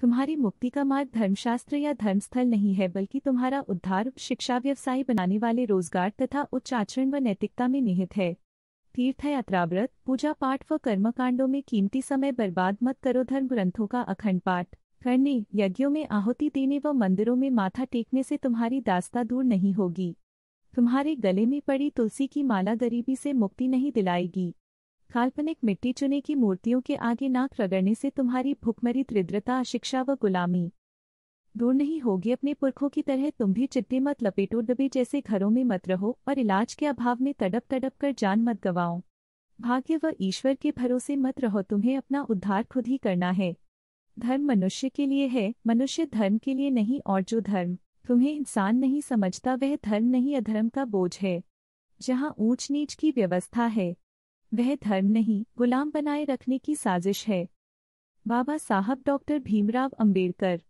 तुम्हारी मुक्ति का मार्ग धर्मशास्त्र या धर्मस्थल नहीं है बल्कि तुम्हारा उद्धार शिक्षा व्यवसायी बनाने वाले रोजगार तथा उच्च आचरण व नैतिकता में निहित है तीर्थ यात्रा व्रत पूजा पाठ व कर्मकांडों में कीमती समय बर्बाद मत करो धर्म ग्रंथों का अखंड पाठ करने यज्ञों में आहुति देने व मंदिरों में माथा टेकने से तुम्हारी दास्ता दूर नहीं होगी तुम्हारे गले में पड़ी तुलसी की माला गरीबी से मुक्ति नहीं दिलाएगी काल्पनिक मिट्टी चुने की मूर्तियों के आगे नाक रगड़ने से तुम्हारी भुखमरी दृढ़ता अशिक्षा व गुलामी दूर नहीं होगी अपने पुरखों की तरह तुम भी चिट्टे मत लपेटो डबे जैसे घरों में मत रहो और इलाज के अभाव में तड़प तड़प कर जान मत गवाओ भाग्य व ईश्वर के भरोसे मत रहो तुम्हें अपना उद्धार खुद ही करना है धर्म मनुष्य के लिए है मनुष्य धर्म के लिए नहीं और जो धर्म तुम्हें इंसान नहीं समझता वह धर्म नहीं अधर्म का बोझ है जहाँ ऊंच नीच की व्यवस्था है वह धर्म नहीं गुलाम बनाए रखने की साजिश है बाबा साहब डॉक्टर भीमराव अंबेडकर